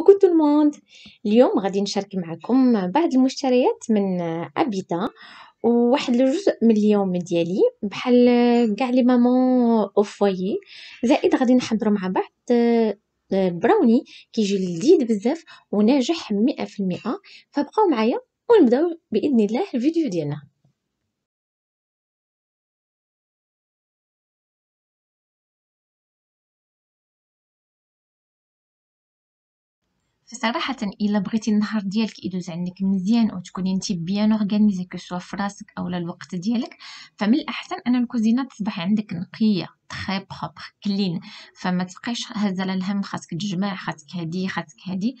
كوكو تو الموند اليوم غادي نشارك معكم بعض المشتريات من ابيتا وواحد الجزء من اليوم ديالي بحال كاع لي مامون او فويي زائد غادي نحضروا مع بعض براوني كيجي لذيذ بزاف وناجح 100% فبقاو معايا ونبداو باذن الله الفيديو ديالنا صراحه الا بغيتي النهار ديالك يدوز عندك مزيان وتكوني نتي بيان اورغانيزي كو فراسك اولا الوقت ديالك فمن الاحسن ان الكوزينه تصبح عندك نقيه تخي بروبر كلين فما تبقايش هازه الهم خاصك تجمع خاصك هادي خاصك هادي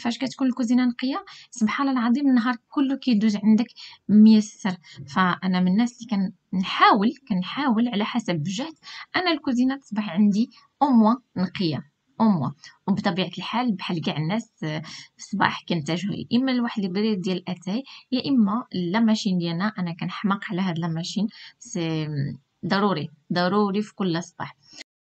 فاش كتكون الكوزينه نقيه سبحان الله العظيم النهار كله كيدوز عندك ميسر فانا من الناس اللي كنحاول كنحاول على حسب الجهد انا الكوزينه تصبح عندي او نقيه امه وبطبيعه الحال بحال كاع الناس آه، الصباح كنتجهوا يا اما لواحد البريد ديال الاتاي يا اما لا ماشين ديالنا انا كنحماق على هاد لا ماشين سي ضروري ضروري في كل صباح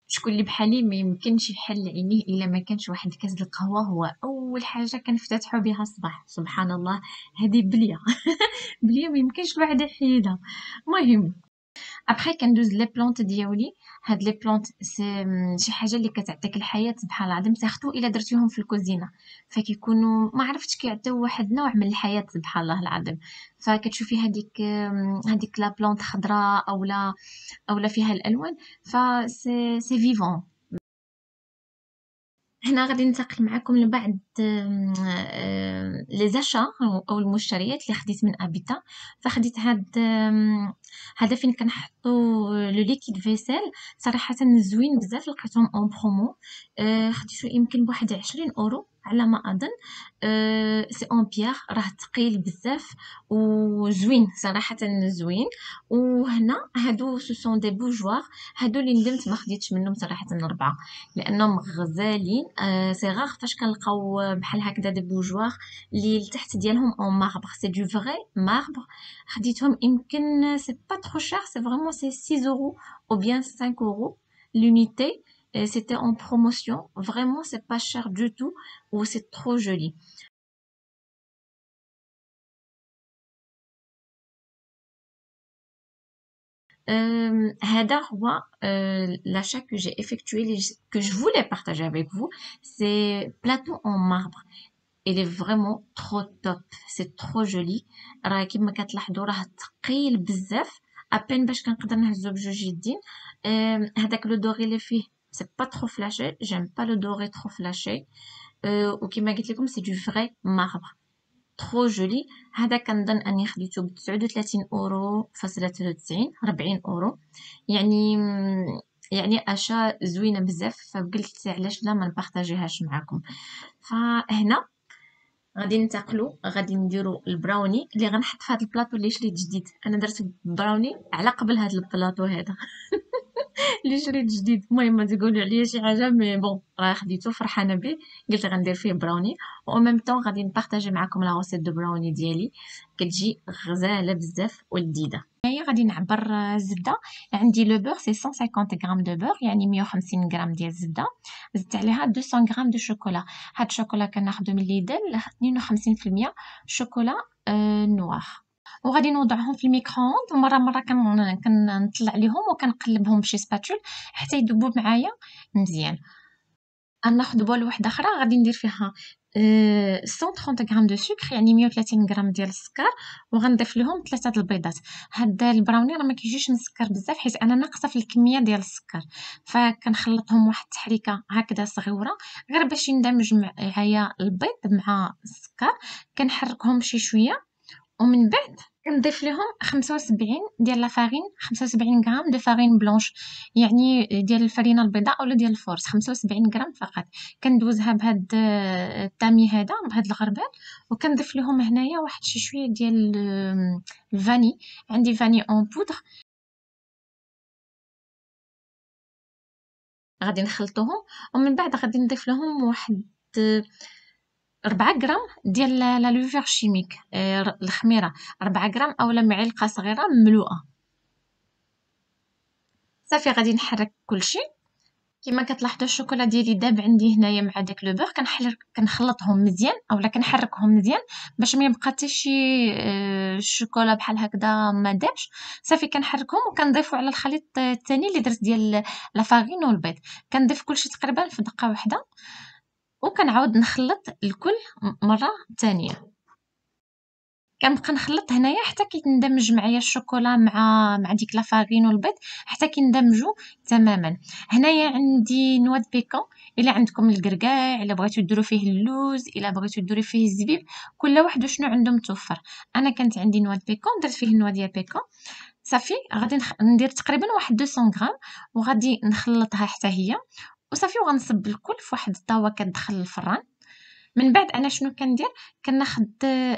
شكون اللي بحالي ما يمكنش يحل عينيه الا ما كانش واحد كاس القهوه هو اول حاجه كنفتتحو بها الصباح سبحان الله هذه بليه بليه ما يمكنش الواحد يحيدها المهم ابخي كندوز لي بلونت ديالي هاد لي بلونت سي شي حاجه اللي كتعطيك الحياه سبحان العظيم تاخذو الا درتيهم في الكوزينه فكيكونوا ما عرفتش كيعطيو واحد نوع من الحياه سبحان الله العظيم فكتشوفي هذيك هذيك لا بلونت خضراء اولا اولا فيها الالوان ف سي فيفون هنا غادي ننتقل معكم لبعض آه، لي زاشا او المشتريات اللي خديت من ابيتا فخديت هاد هذا فين كنحط لو ليكيد فيسيل صراحه زوين بزاف لقيتهم اون برومو آه، خديتو يمكن بواحد 20 اورو على ما اظن سي اون بيير راه ثقيل بزاف وزوين صراحه زوين وهنا هادو سو سون دي بوجوار هادو اللي ندمت ما خديتش منهم صراحه ربعه لانهم غزالين سي آه، غار فاش كنلقاو بحال هكذا دي بوجوار اللي التحت ديالهم اون ماربر سي دو فري ماربر خديتهم يمكن سي با ترو شير سي فريمون c'est 6 euros ou bien 5 euros l'unité. C'était en promotion. Vraiment, c'est pas cher du tout ou c'est trop joli. Euh, euh l'achat que j'ai effectué, que je voulais partager avec vous, c'est plateau en marbre. Il est vraiment trop top, c'est trop joli. Rakim ابين باش كنقدر نهزو بجوج يدين هذاك لو دوغي اللي فيه سي با ترو فلاشي جيم با لو دوغي ترو فلاشي وكما قلت لكم سي دو فري ماربر ترو جولي هذا كنظن اني خديته ب 39 اورو فاصله 93 40 اورو يعني يعني اشا زوينه بزاف فقلت علاش لا ما نبارطاجيهاش معكم فهنا غادي ننتقلوا غادي نديروا البراوني اللي غنحط في هذا البلاطو اللي شريت جديد انا درت براوني على قبل هذا البلاطو هذا اللي شريت جديد المهم تقولوا عليا شي حاجه مي بون راه خديته فرحانه به قلت غندير فيه براوني و ميم طون غادي نبارطاجي معكم لا دو براوني ديالي كتجي غزاله بزاف ولذيذه غادي نعبر الزبده عندي لو بور سي 150 غرام دو بور يعني 150 غرام ديال الزبده زدت عليها 200 غرام دو شوكولا هاد الشوكولا كناخذو من ليدل 52% شوكولا نوار وغادي نوضعهم في الميكرووند مره مره كنطلع ليهم وكنقلبهم بشي سباتول حتى يذوبوا معايا مزيان ناخذ بول وحده اخرى غادي ندير فيها 130 آه، غرام دو سكر يعني 130 غرام ديال السكر وغنضيف لهم ثلاثه ديال البيضات هاد البراوني راه ما كيجيش مسكر بزاف حيت انا ناقصه في الكميه ديال السكر فكنخلطهم واحد التحريكه هكذا صغيره غير باش يندمج معايا البيض مع السكر كنحركهم شي شويه ومن بعد كنضيف ليهم خمسة وسبعين ديال لافارين خمسة وسبعين غرام دو فارين بلونش يعني ديال الفرينه البيضاء اولا ديال الفورس خمسة وسبعين غرام فقط كندوزها بهاد التامي هذا بهاد الغربال وكنضيف لهم هنايا واحد شي شويه ديال الفاني عندي فاني اون بودر غادي نخلطوهم ومن بعد غادي نضيف لهم واحد ربعة غرام ديال لا لوفير شيميك آه، الخميره ربعة غرام اولا معلقه صغيره مملوءه صافي غادي نحرك كلشي كما كتلاحظوا الشوكولا ديالي داب عندي هنايا مع داك لو بور كنخلطهم مزيان اولا كنحركهم مزيان باش ما يبقى حتى شي آه، الشوكولا بحال هكذا ما دابش صافي كنحركهم وكنضيفوا على الخليط الثاني اللي درت ديال لا فارين والبيض كنضيف كلشي تقريبا في دقه واحده وكنعاود نخلط الكل مره ثانيه كنبقى نخلط هنايا حتى كيندمج معايا الشوكولا مع مع ديك لافارين والبيض حتى كيندمجوا تماما هنايا عندي نواد بيكون الا عندكم الكركاع الا بغيتو ديروا فيه اللوز الا بغيتو ديروا فيه الزبيب كل واحد وشنو عنده متوفر انا كانت عندي نواد بيكون درت فيه النواد ديال بيكون صافي غادي ندير تقريبا واحد 200 غرام وغادي نخلطها حتى هي وصافي وغنصب الكل في واحد الطاوه كندخل للفران من بعد انا شنو كندير كناخد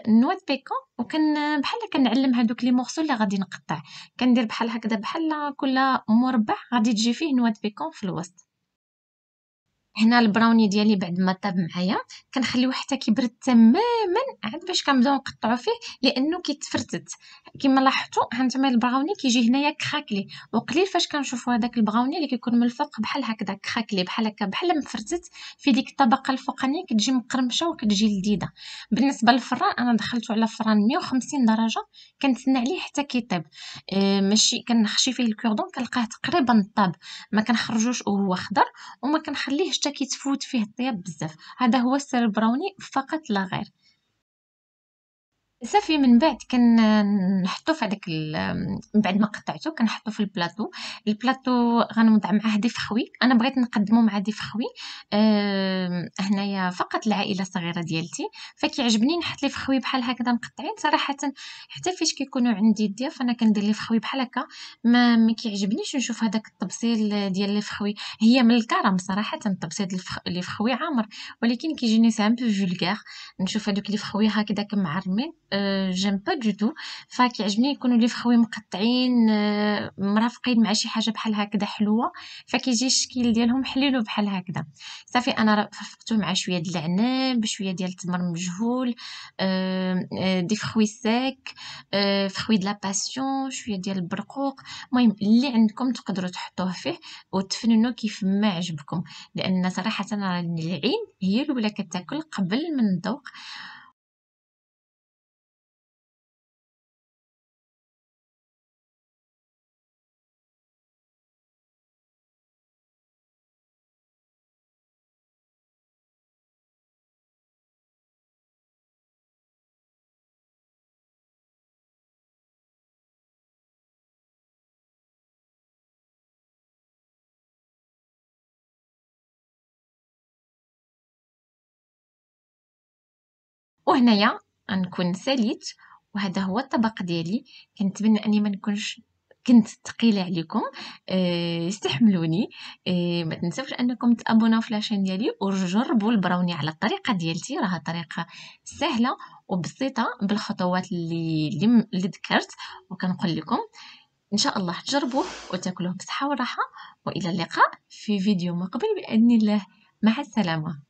نواد د بيكون وكن بحال كنعلم هذوك لي مورسو اللي غادي نقطع كندير بحال هكذا بحال كل مربع غادي تجي فيه نوا د بيكون في الوسط هنا البراوني ديالي بعد ما طاب معايا كنخليوه حتى كيبرد تماما عاد باش كنبداو نقطعو فيه لانه كيتفرتت كما لاحظتوا هانتما البراوني كيجي هنايا كراكلي وقليل فاش كنشوفوا هذاك البراوني اللي كيكون من الفوق بحال هكذا كراكلي بحال هكا بحال مفرتت في ديك الطبقه الفوقانيه كتجي مقرمشه وكتجي لذيذه بالنسبه للفران انا دخلته على فران 150 درجه كنتسنى عليه حتى كيطيب آه، ماشي كنخشي فيه الكوردون كنلقاه تقريبا طاب ما كنخرجوش وهو خضر وما كنخليهش كيتفوت فيه الطياب بزاف هذا هو السر البراوني فقط لا غير صافي من بعد كنحطو في هذاك من بعد ما قطعته كنحطو في البلاطو البلاطو غنوضع معاه دفخوي انا بغيت نقدمو مع دفخوي أه هنايا فقط العائله الصغيره ديالتي فكيعجبني نحط لي فخوي بحال هكذا مقطعين صراحه حتى فاش كيكونوا عندي الضياف انا كندير لي فخوي بحال هكا ما, ما كيعجبنيش نشوف هذاك التبصيل ديال لي فخوي هي من الكرم صراحه تبسيط لي فخوي عامر ولكن كيجيني سامبل فولغار نشوف هذوك لي فخوي هكذا كمعرمين جيم با دو تو فكيعجبني يكونوا لي فخوي مقطعين آه، مرافقين مع شي حاجه بحال هكذا حلوه فكيجي الشكل ديالهم حليل بحال هكذا صافي انا رافقته مع شويه ديال العنب شويه ديال التمر مجهول آه، آه، دي فخوي ساك فخوي ديال لاباسيون شويه ديال البرقوق المهم اللي عندكم تقدروا تحطوه فيه وتفننوا كيف ما عجبكم لان صراحه راني العين هي الاولى كتاكل قبل من الذوق وهنايا غنكون ساليت وهذا هو الطبق ديالي كنتمنى اني ما نكونش كنت تقيلة عليكم آه، استحملوني آه، ما تنسوش انكم تابوناو في لاشين ديالي وجربوا البراوني على الطريقه ديالتي راه طريقه سهله وبسيطه بالخطوات اللي اللي ذكرت وكنقول لكم ان شاء الله تجربوه وتاكلوه بصحه وراحه والى اللقاء في فيديو مقبل باذن الله مع السلامه